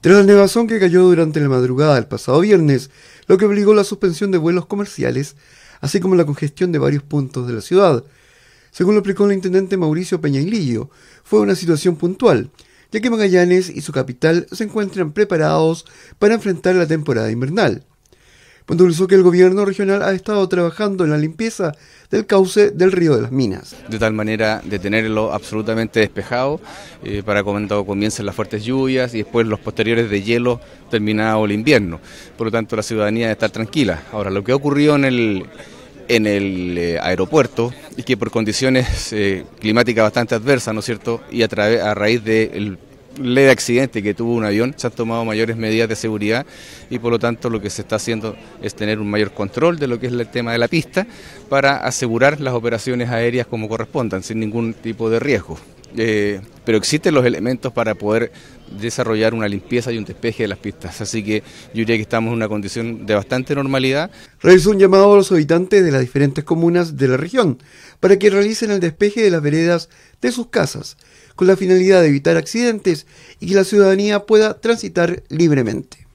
Tras el nevazón que cayó durante la madrugada del pasado viernes, lo que obligó la suspensión de vuelos comerciales, así como la congestión de varios puntos de la ciudad. Según lo explicó el intendente Mauricio Lillo, fue una situación puntual, ya que Magallanes y su capital se encuentran preparados para enfrentar la temporada invernal. Puntualizó que el gobierno regional ha estado trabajando en la limpieza del cauce del río de las minas. De tal manera de tenerlo absolutamente despejado eh, para cuando comiencen las fuertes lluvias y después los posteriores de hielo terminado el invierno. Por lo tanto, la ciudadanía debe estar tranquila. Ahora, lo que ha ocurrido en el en el eh, aeropuerto y que por condiciones eh, climáticas bastante adversas, ¿no es cierto? Y a, a raíz del de accidente que tuvo un avión, se han tomado mayores medidas de seguridad y por lo tanto lo que se está haciendo es tener un mayor control de lo que es el tema de la pista para asegurar las operaciones aéreas como correspondan, sin ningún tipo de riesgo. Eh, pero existen los elementos para poder desarrollar una limpieza y un despeje de las pistas. Así que yo diría que estamos en una condición de bastante normalidad. Realizó un llamado a los habitantes de las diferentes comunas de la región para que realicen el despeje de las veredas de sus casas, con la finalidad de evitar accidentes y que la ciudadanía pueda transitar libremente.